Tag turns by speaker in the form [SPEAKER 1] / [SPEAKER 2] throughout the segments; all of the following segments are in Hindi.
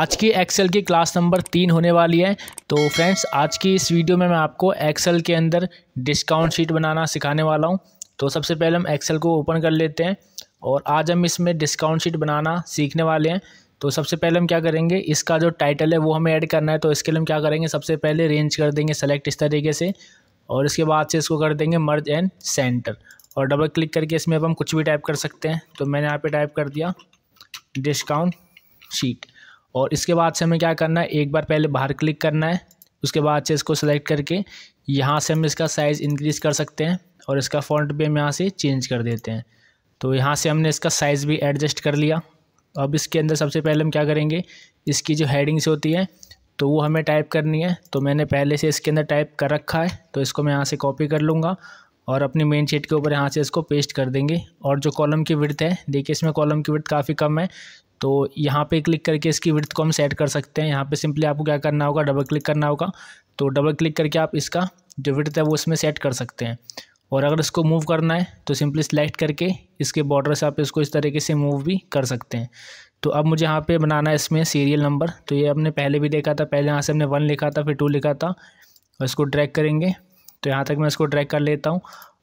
[SPEAKER 1] आज की एक्सेल की क्लास नंबर तीन होने वाली है तो फ्रेंड्स आज की इस वीडियो में मैं आपको एक्सेल के अंदर डिस्काउंट शीट बनाना सिखाने वाला हूं तो सबसे पहले हम एक्सेल को ओपन कर लेते हैं और आज हम इसमें डिस्काउंट शीट बनाना सीखने वाले हैं तो सबसे पहले हम क्या करेंगे इसका जो टाइटल है वो हमें ऐड करना है तो इसके लिए हम क्या करेंगे सबसे पहले रेंज कर देंगे सेलेक्ट इस तरीके से और इसके बाद से इसको कर देंगे मर्ज एंड सेंटर और डबल क्लिक करके इसमें अब हम कुछ भी टाइप कर सकते हैं तो मैंने यहाँ पे टाइप कर दिया डिस्काउंट शीट और इसके बाद से हमें क्या करना है एक बार पहले बाहर क्लिक करना है उसके बाद से इसको सेलेक्ट करके यहाँ से हम इसका साइज़ इंक्रीज़ कर सकते हैं और इसका फ़ॉन्ट भी हम यहाँ से चेंज कर देते हैं तो यहाँ से हमने इसका साइज़ भी एडजस्ट कर लिया अब इसके अंदर सबसे पहले हम क्या करेंगे इसकी जो हेडिंग्स होती है तो वो हमें टाइप करनी है तो मैंने पहले से इसके अंदर टाइप कर रखा है तो इसको मैं यहाँ से कॉपी कर लूँगा और अपनी मेन शीट के ऊपर यहाँ से इसको पेस्ट कर देंगे और जो कॉलम की विर्थ है देखिए इसमें कॉलम की विर्थ काफ़ी कम है तो यहाँ पे क्लिक करके इसकी विर्थ को हम सेट कर सकते हैं यहाँ पे सिंपली आपको क्या करना होगा डबल क्लिक करना होगा तो डबल क्लिक करके आप इसका जो विर्थ है वो इसमें सेट कर सकते हैं और अगर इसको मूव करना है तो सिंपली सिलेक्ट करके इसके बॉर्डर से आप इसको इस तरीके से मूव भी कर सकते हैं तो अब मुझे यहाँ पर बनाना है इसमें सीरियल नंबर तो ये हमने पहले भी देखा था पहले यहाँ से हमने वन लिखा था फिर टू लिखा था और इसको ट्रैक करेंगे तो यहाँ तक मैं इसको ट्रैक कर लेता हूँ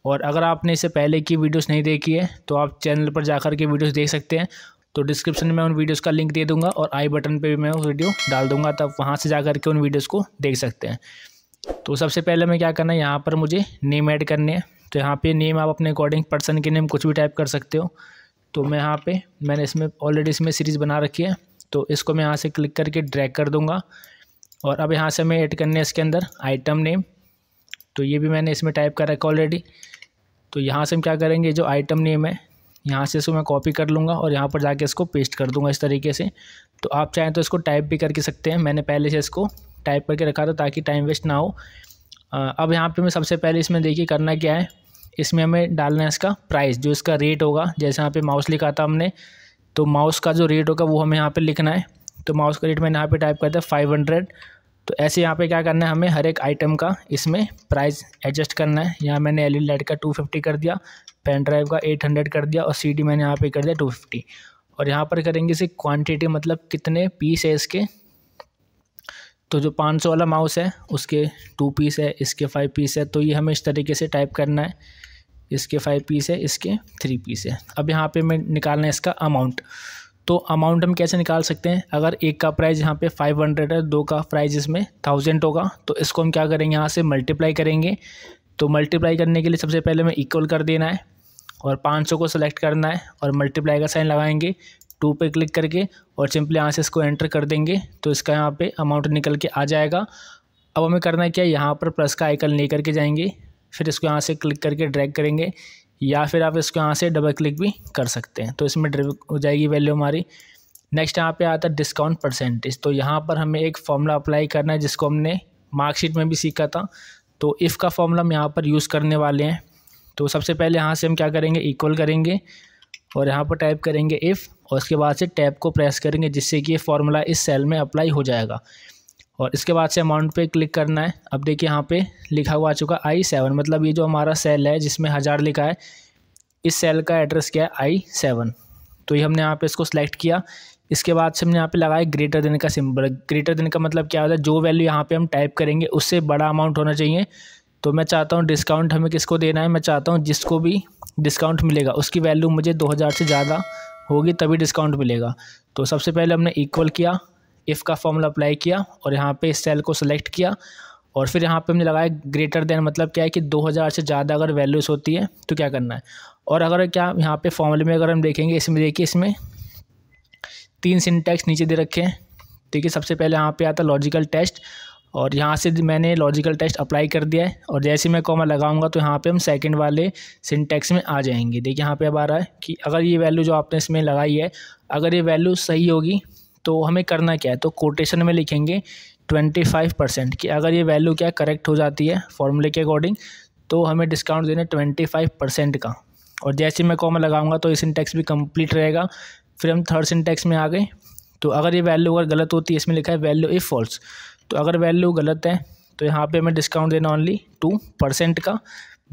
[SPEAKER 1] और अगर आपने इससे पहले की वीडियोस नहीं देखी है तो आप चैनल पर जाकर के वीडियोस देख सकते हैं तो डिस्क्रिप्शन में उन वीडियोज़ का लिंक दे दूँगा और आई बटन पर भी मैं उस वीडियो डाल दूँगा तब वहाँ से जा करके उन वीडियोज़ को देख सकते हैं तो सबसे पहले मैं क्या करना है यहाँ पर मुझे नेम ऐड करने हैं तो यहाँ पे नेम आप अपने अकॉर्डिंग पर्सन के नेम कुछ भी टाइप कर सकते हो तो मैं यहाँ पे मैंने इसमें ऑलरेडी इसमें सीरीज़ बना रखी है तो इसको मैं यहाँ से क्लिक करके ड्रैग कर दूँगा और अब यहाँ से मैं ऐड करने इसके अंदर आइटम नेम तो ये भी मैंने इसमें टाइप कर रखा ऑलरेडी तो यहाँ से हम क्या करेंगे जो आइटम नेम है यहाँ से इसको मैं कॉपी कर लूँगा और यहाँ पर जाके इसको पेस्ट कर दूँगा इस तरीके से तो आप चाहें तो इसको टाइप भी करके सकते हैं मैंने पहले से इसको टाइप करके रखा था ताकि टाइम वेस्ट ना हो अब यहाँ पर मैं सबसे पहले इसमें देखिए करना क्या है इसमें हमें डालना है इसका प्राइस जो इसका रेट होगा जैसे यहाँ पे माउस लिखा था हमने तो माउस का जो रेट होगा वो हमें यहाँ पे लिखना है तो माउस का रेट मैंने यहाँ पे टाइप कर दिया फाइव हंड्रेड तो ऐसे यहाँ पे क्या करना है हमें हर एक आइटम का इसमें प्राइस एडजस्ट करना है यहाँ मैंने एल ई लाइट का टू फिफ्टी कर दिया पेन ड्राइव का एट हंड्रेड कर दिया और सी डी मैंने यहाँ पे कर दिया टू फिफ्टी और यहाँ पर करेंगे इसे क्वांटिटी मतलब कितने पीस है इसके तो जो पाँच सौ वाला माउस है उसके टू पीस है इसके फाइव पीस है तो ये हमें इस तरीके से टाइप करना है इसके फाइव पीस है इसके थ्री पीस है अब यहाँ पे मैं निकालना है इसका अमाउंट तो अमाउंट हम कैसे निकाल सकते हैं अगर एक का प्राइस यहाँ पे फाइव हंड्रेड है दो का प्राइस इसमें थाउजेंड होगा तो इसको हम क्या करेंगे यहाँ से मल्टीप्लाई करेंगे तो मल्टीप्लाई करने के लिए सबसे पहले हमें इक्वल कर देना है और पाँच सौ को सेलेक्ट करना है और मल्टीप्लाई का साइन लगाएंगे टू पे क्लिक करके और सिंपली यहाँ से इसको एंटर कर देंगे तो इसका यहाँ पे अमाउंट निकल के आ जाएगा अब हमें करना है क्या यहाँ पर प्लस का आइकन ले करके जाएंगे फिर इसको यहाँ से क्लिक करके ड्रैग करेंगे या फिर आप इसको यहाँ से डबल क्लिक भी कर सकते हैं तो इसमें ड्रिव हो जाएगी वैल्यू हमारी नेक्स्ट यहाँ पर आता है डिस्काउंट परसेंटेज तो यहाँ पर हमें एक फॉर्मूला अप्लाई करना है जिसको हमने मार्कशीट में भी सीखा था तो इफ़ का फॉर्मूला हम यहाँ पर यूज़ करने वाले हैं तो सबसे पहले यहाँ से हम क्या करेंगे इक्वल करेंगे और यहाँ पर टाइप करेंगे इफ़ और उसके बाद से टैब को प्रेस करेंगे जिससे कि ये फार्मूला इस सेल में अप्लाई हो जाएगा और इसके बाद से अमाउंट पे क्लिक करना है अब देखिए यहाँ पे लिखा हुआ आ चुका आई सेवन मतलब ये जो हमारा सेल है जिसमें हज़ार लिखा है इस सेल का एड्रेस क्या है आई सेवन तो ये हमने यहाँ पे इसको सेलेक्ट किया इसके बाद से हमने यहाँ पे लगाया ग्रेटर देन का सिंबल ग्रेटर देन का मतलब क्या होता है जो वैल्यू यहाँ पे हम टाइप करेंगे उससे बड़ा अमाउंट होना चाहिए तो मैं चाहता हूँ डिस्काउंट हमें किसको देना है मैं चाहता हूँ जिसको भी डिस्काउंट मिलेगा उसकी वैल्यू मुझे दो हज़ार से ज़्यादा होगी तभी डिस्काउंट मिलेगा तो सबसे पहले हमने इक्वल किया इफ़ का फॉर्मूला अप्लाई किया और यहाँ पर इस सेल को सिलेक्ट किया और फिर यहाँ पे हमने लगाया ग्रेटर देन मतलब क्या है कि 2000 से ज़्यादा अगर वैल्यूज़ होती है तो क्या करना है और अगर क्या यहाँ पे फॉर्मूले में अगर हम देखेंगे इसमें देखिए इसमें तीन सिंटैक्स नीचे दे रखे हैं ठीक है सबसे पहले यहाँ पे आता लॉजिकल टेस्ट और यहाँ से मैंने लॉजिकल टेस्ट अप्लाई कर दिया है और जैसे मैं कॉमा लगाऊंगा तो यहाँ पे हम सेकंड वाले सिंटेक्स में आ जाएंगे देखिए यहाँ पे अब आ रहा है कि अगर ये वैल्यू जो आपने इसमें लगाई है अगर ये वैल्यू सही होगी तो हमें करना क्या है तो कोटेशन में लिखेंगे ट्वेंटी फाइव परसेंट कि अगर ये वैल्यू क्या करेक्ट हो जाती है फॉर्मूले के अकॉर्डिंग तो हमें डिस्काउंट देना ट्वेंटी फाइव परसेंट का और जैसे मैं कॉमा लगाऊंगा तो इस इंटेक्स भी कंप्लीट रहेगा फिर हम थर्ड सिंटेक्स में आ गए तो अगर ये वैल्यू अगर गलत होती है इसमें लिखा है वैल्यू इफ़ फॉल्स तो अगर वैल्यू गलत है तो यहाँ पे हमें डिस्काउंट देना ओनली टू परसेंट का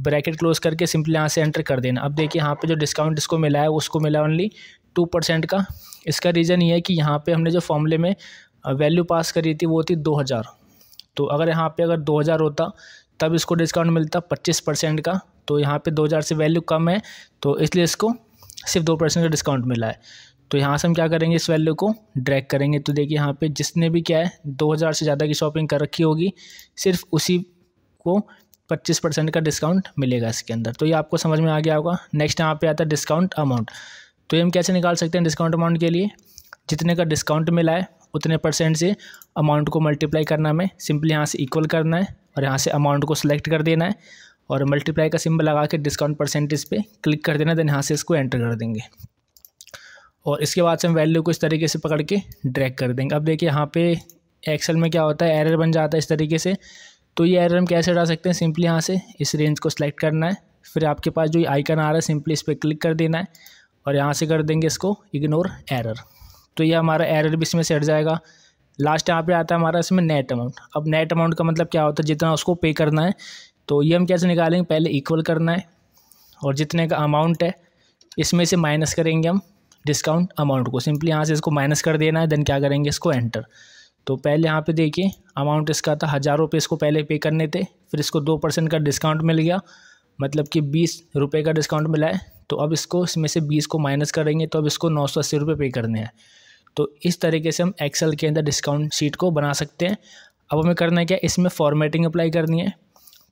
[SPEAKER 1] ब्रैकेट क्लोज करके सिंपली यहाँ से एंटर कर देना अब देखिए यहाँ पे जो डिस्काउंट इसको मिला है उसको मिला ओनली टू परसेंट का इसका रीज़न ये है कि यहाँ पे हमने जो फॉर्मूले में वैल्यू पास करी थी वो थी दो हज़ार तो अगर यहाँ पे अगर दो हज़ार होता तब इसको डिस्काउंट मिलता पच्चीस परसेंट का तो यहाँ पर दो हज़ार से वैल्यू कम है तो इसलिए इसको सिर्फ दो परसेंट का डिस्काउंट मिला है तो यहाँ से हम क्या करेंगे इस वैल्यू को ड्रैग करेंगे तो देखिए यहाँ पे जिसने भी क्या है 2000 से ज़्यादा की शॉपिंग कर रखी होगी सिर्फ उसी को 25 परसेंट का डिस्काउंट मिलेगा इसके अंदर तो ये आपको समझ में आ गया होगा नेक्स्ट यहाँ पे आता है डिस्काउंट अमाउंट तो ये हम कैसे निकाल सकते हैं डिस्काउंट अमाउंट के लिए जितने का डिस्काउंट मिला है उतने परसेंट से अमाउंट को मल्टीप्लाई करना हमें सिंपली यहाँ से इक्वल करना है और यहाँ से अमाउंट को सिलेक्ट कर देना है और मल्टीप्लाई का सिंबल लगा के डिस्काउंट परसेंटेज पे क्लिक कर देना देन यहाँ से इसको एंटर कर देंगे और इसके बाद से हम वैल्यू को इस तरीके से पकड़ के ड्रैग कर देंगे अब देखिए यहाँ पे एक्सेल में क्या होता है एरर बन जाता है इस तरीके से तो ये एरर हम कैसे हटा सकते हैं सिंपली यहाँ से इस रेंज को सिलेक्ट करना है फिर आपके पास जो आइकन आ रहा है सिंपली इस पर क्लिक कर देना है और यहाँ से कर देंगे इसको इग्नोर एरर तो ये हमारा एरर भी इसमें से हट जाएगा लास्ट यहाँ पर आता है हमारा इसमें नेट अमाउंट अब नेट अमाउंट का मतलब क्या होता है जितना उसको पे करना है तो ये हम कैसे निकालेंगे पहले इक्वल करना है और जितने का अमाउंट है इसमें से माइनस करेंगे हम डिस्काउंट अमाउंट को सिंपली यहाँ से इसको माइनस कर देना है देन क्या करेंगे इसको एंटर तो पहले यहाँ पे देखिए अमाउंट इसका था हज़ार रुपये इसको पहले पे करने थे फिर इसको दो परसेंट का डिस्काउंट मिल गया मतलब कि बीस रुपये का डिस्काउंट मिला है तो अब इसको इसमें से बीस को माइनस करेंगे तो अब इसको नौ सौ अस्सी रुपये पे करने हैं तो इस तरीके से हम एक्सेल के अंदर डिस्काउंट शीट को बना सकते हैं अब हमें करना है क्या इसमें फॉर्मेटिंग अप्लाई करनी है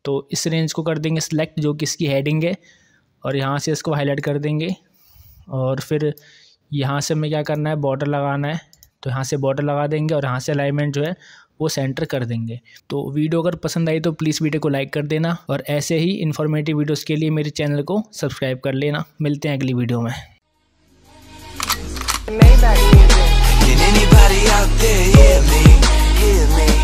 [SPEAKER 1] तो इस रेंज को कर देंगे सिलेक्ट जो कि इसकी हेडिंग है और यहाँ से इसको हाईलाइट कर देंगे और फिर यहाँ से हमें क्या करना है बॉर्डर लगाना है तो यहाँ से बॉर्डर लगा देंगे और यहाँ से अलाइनमेंट जो है वो सेंटर कर देंगे तो वीडियो अगर पसंद आई तो प्लीज़ वीडियो को लाइक कर देना और ऐसे ही इन्फॉर्मेटिव वीडियोज़ के लिए मेरे चैनल को सब्सक्राइब कर लेना मिलते हैं अगली वीडियो में